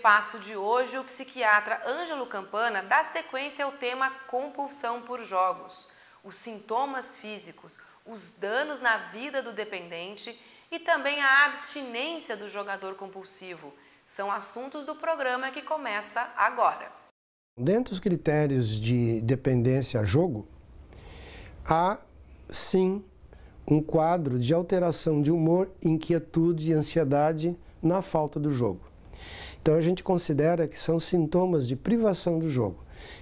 passo de hoje, o psiquiatra Ângelo Campana dá sequência ao tema compulsão por jogos, os sintomas físicos, os danos na vida do dependente e também a abstinência do jogador compulsivo. São assuntos do programa que começa agora. Dentro dos critérios de dependência a jogo, há sim um quadro de alteração de humor, inquietude e ansiedade na falta do jogo. Então a gente considera que são sintomas de privação do jogo,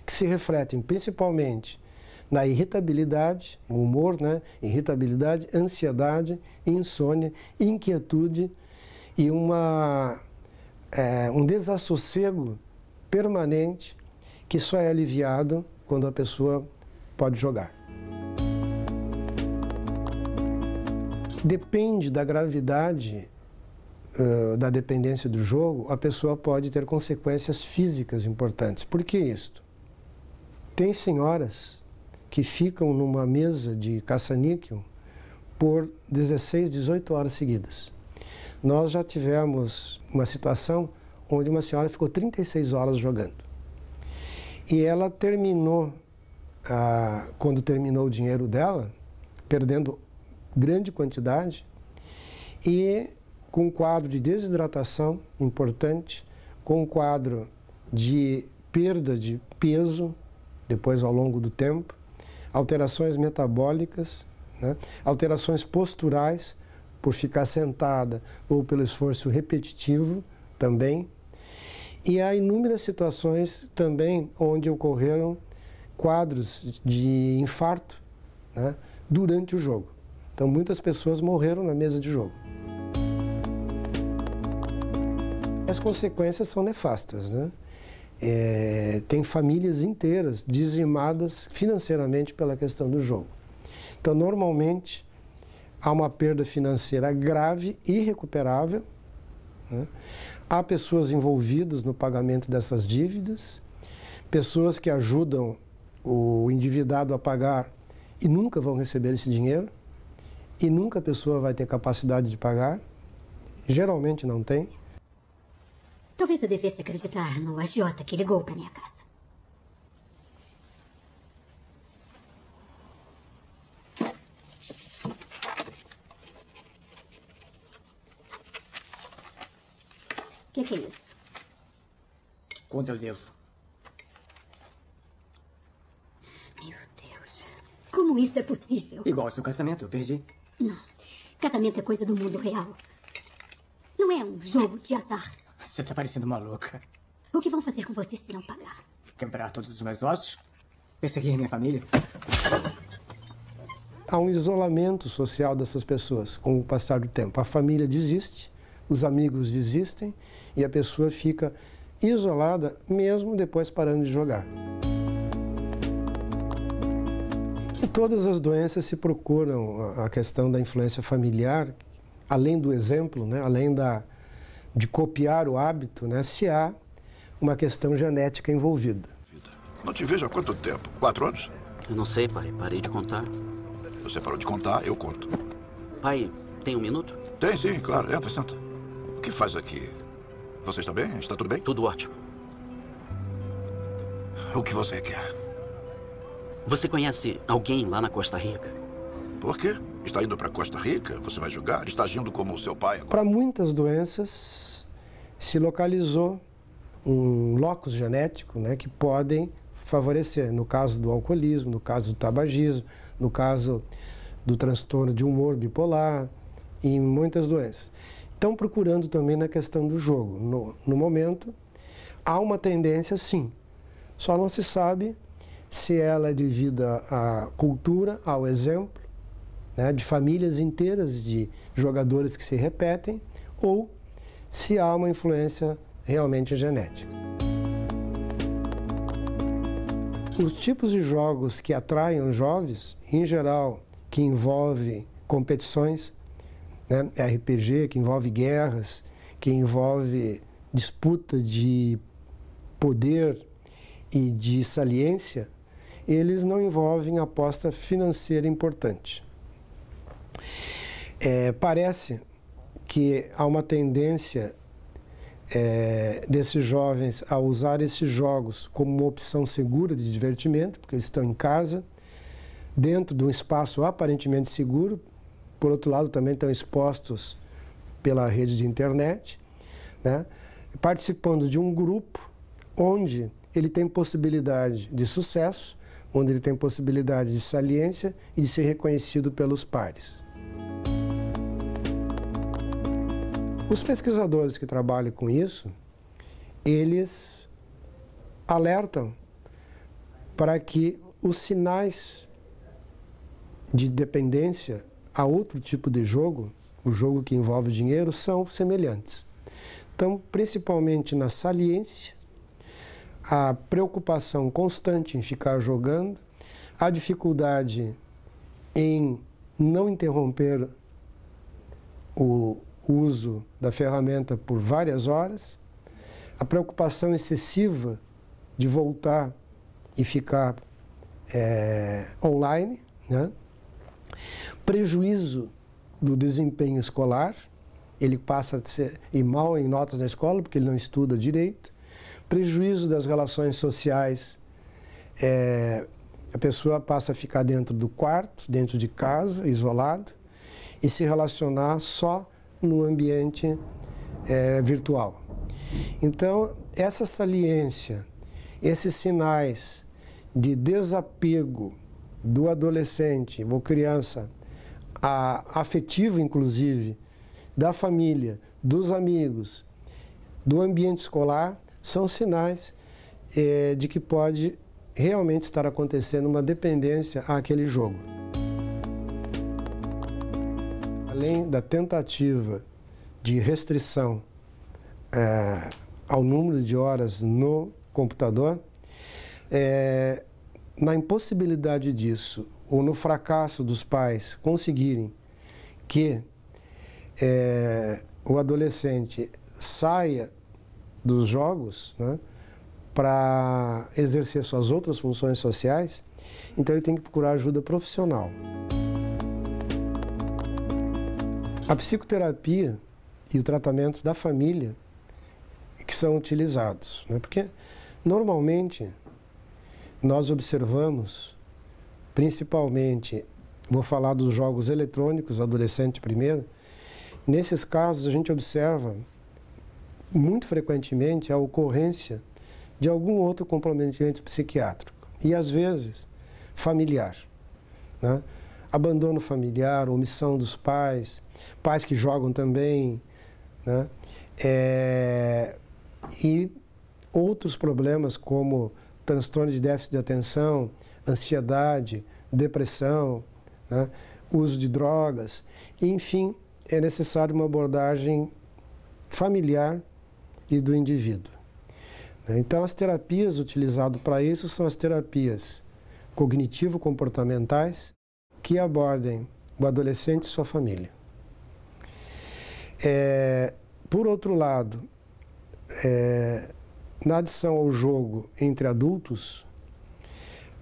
que se refletem principalmente na irritabilidade, no humor, né? irritabilidade, ansiedade, insônia, inquietude e uma, é, um desassossego permanente que só é aliviado quando a pessoa pode jogar. Depende da gravidade da dependência do jogo, a pessoa pode ter consequências físicas importantes. Por que isto? Tem senhoras que ficam numa mesa de caça-níquel por 16, 18 horas seguidas. Nós já tivemos uma situação onde uma senhora ficou 36 horas jogando. E ela terminou, ah, quando terminou o dinheiro dela, perdendo grande quantidade, e com um quadro de desidratação importante, com um quadro de perda de peso, depois ao longo do tempo, alterações metabólicas, né? alterações posturais, por ficar sentada ou pelo esforço repetitivo também. E há inúmeras situações também onde ocorreram quadros de infarto né? durante o jogo. Então, muitas pessoas morreram na mesa de jogo. As consequências são nefastas, né? É, tem famílias inteiras dizimadas financeiramente pela questão do jogo. Então, normalmente, há uma perda financeira grave, irrecuperável. Né? Há pessoas envolvidas no pagamento dessas dívidas, pessoas que ajudam o endividado a pagar e nunca vão receber esse dinheiro, e nunca a pessoa vai ter capacidade de pagar, geralmente não tem. Talvez eu devesse acreditar no agiota que ligou para minha casa. O que, que é isso? Quanto eu devo? Meu Deus. Como isso é possível? Igual ao seu casamento, eu perdi. Não. Casamento é coisa do mundo real. Não é um jogo de azar. Você tá parecendo maluca. O que vão fazer com você se não pagar? Quebrar todos os meus ossos? Perseguir minha família? Há um isolamento social dessas pessoas com o passar do tempo. A família desiste, os amigos desistem e a pessoa fica isolada mesmo depois parando de jogar. E todas as doenças se procuram a questão da influência familiar, além do exemplo, né? além da, de copiar o hábito, né, se há uma questão genética envolvida. Não te vejo há quanto tempo? Quatro anos? Eu não sei, pai. Parei de contar. Você parou de contar, eu conto. Pai, tem um minuto? Tem, sim, claro. Entra, senta. O que faz aqui? Você está bem? Está tudo bem? Tudo ótimo. O que você quer? Você conhece alguém lá na Costa Rica? Por quê? Está indo para Costa Rica? Você vai jogar? Está agindo como o seu pai? Para muitas doenças se localizou um locus genético né, que podem favorecer. No caso do alcoolismo, no caso do tabagismo, no caso do transtorno de humor bipolar, em muitas doenças. Estão procurando também na questão do jogo. No, no momento, há uma tendência sim, só não se sabe se ela é devida à cultura, ao exemplo, né, de famílias inteiras de jogadores que se repetem, ou se há uma influência realmente genética. Os tipos de jogos que atraem os jovens, em geral, que envolve competições, né, RPG, que envolve guerras, que envolve disputa de poder e de saliência, eles não envolvem aposta financeira importante. É, parece que há uma tendência é, desses jovens a usar esses jogos como uma opção segura de divertimento, porque eles estão em casa, dentro de um espaço aparentemente seguro, por outro lado, também estão expostos pela rede de internet, né? participando de um grupo onde ele tem possibilidade de sucesso, onde ele tem possibilidade de saliência e de ser reconhecido pelos pares. Os pesquisadores que trabalham com isso, eles alertam para que os sinais de dependência a outro tipo de jogo, o jogo que envolve dinheiro, são semelhantes. Então, principalmente na saliência, a preocupação constante em ficar jogando, a dificuldade em não interromper o uso da ferramenta por várias horas, a preocupação excessiva de voltar e ficar é, online, né? prejuízo do desempenho escolar, ele passa a ser e mal em notas na escola porque ele não estuda direito, prejuízo das relações sociais, é, a pessoa passa a ficar dentro do quarto, dentro de casa, isolado, e se relacionar só no ambiente é, virtual. Então, essa saliência, esses sinais de desapego do adolescente ou criança, a, afetivo inclusive, da família, dos amigos, do ambiente escolar, são sinais é, de que pode realmente estar acontecendo uma dependência àquele jogo. Além da tentativa de restrição é, ao número de horas no computador, é, na impossibilidade disso, ou no fracasso dos pais conseguirem que é, o adolescente saia dos jogos, né, para exercer suas outras funções sociais, então ele tem que procurar ajuda profissional. A psicoterapia e o tratamento da família que são utilizados, né? porque normalmente nós observamos, principalmente, vou falar dos jogos eletrônicos, adolescente primeiro, nesses casos a gente observa muito frequentemente a ocorrência de algum outro comprometimento psiquiátrico e às vezes familiar, né? abandono familiar, omissão dos pais, pais que jogam também, né? É... e outros problemas como transtorno de déficit de atenção, ansiedade, depressão, né? uso de drogas, enfim, é necessário uma abordagem familiar e do indivíduo. Né? Então, as terapias utilizadas para isso são as terapias cognitivo-comportamentais que abordem o adolescente e sua família. É, por outro lado, é, na adição ao jogo entre adultos,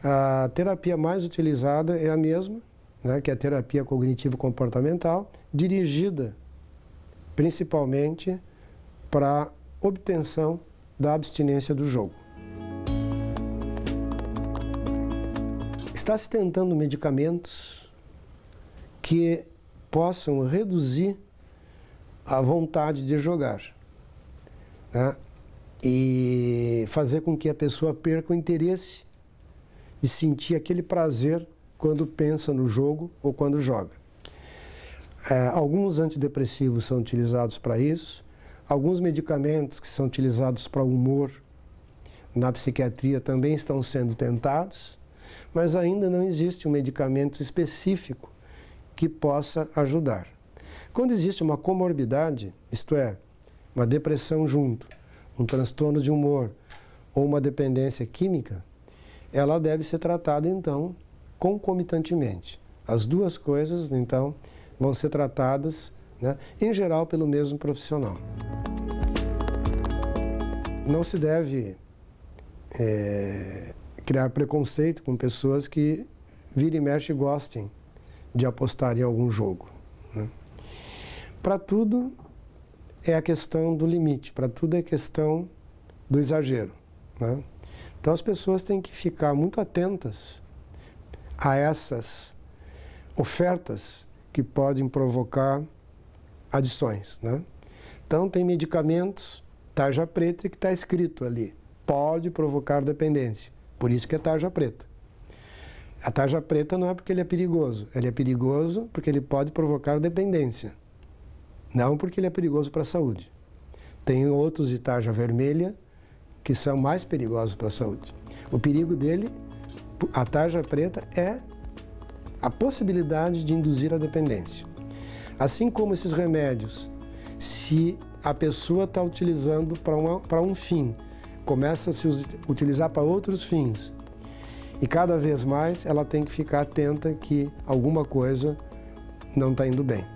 a terapia mais utilizada é a mesma, né, que é a terapia cognitivo-comportamental, dirigida principalmente para obtenção da abstinência do jogo. Está se tentando medicamentos que possam reduzir a vontade de jogar né? e fazer com que a pessoa perca o interesse de sentir aquele prazer quando pensa no jogo ou quando joga. É, alguns antidepressivos são utilizados para isso, Alguns medicamentos que são utilizados para o humor na psiquiatria também estão sendo tentados, mas ainda não existe um medicamento específico que possa ajudar. Quando existe uma comorbidade, isto é, uma depressão junto, um transtorno de humor ou uma dependência química, ela deve ser tratada então concomitantemente. As duas coisas então vão ser tratadas né? em geral pelo mesmo profissional. Não se deve é, criar preconceito com pessoas que vira e mexe gostem de apostar em algum jogo. Né? Para tudo é a questão do limite, para tudo é questão do exagero. Né? Então as pessoas têm que ficar muito atentas a essas ofertas que podem provocar adições. Né? Então, tem medicamentos, tarja preta, que está escrito ali, pode provocar dependência. Por isso que é tarja preta. A tarja preta não é porque ele é perigoso, ele é perigoso porque ele pode provocar dependência, não porque ele é perigoso para a saúde. Tem outros de tarja vermelha que são mais perigosos para a saúde. O perigo dele, a tarja preta, é a possibilidade de induzir a dependência. Assim como esses remédios, se a pessoa está utilizando para um fim, começa a se utilizar para outros fins, e cada vez mais ela tem que ficar atenta que alguma coisa não está indo bem.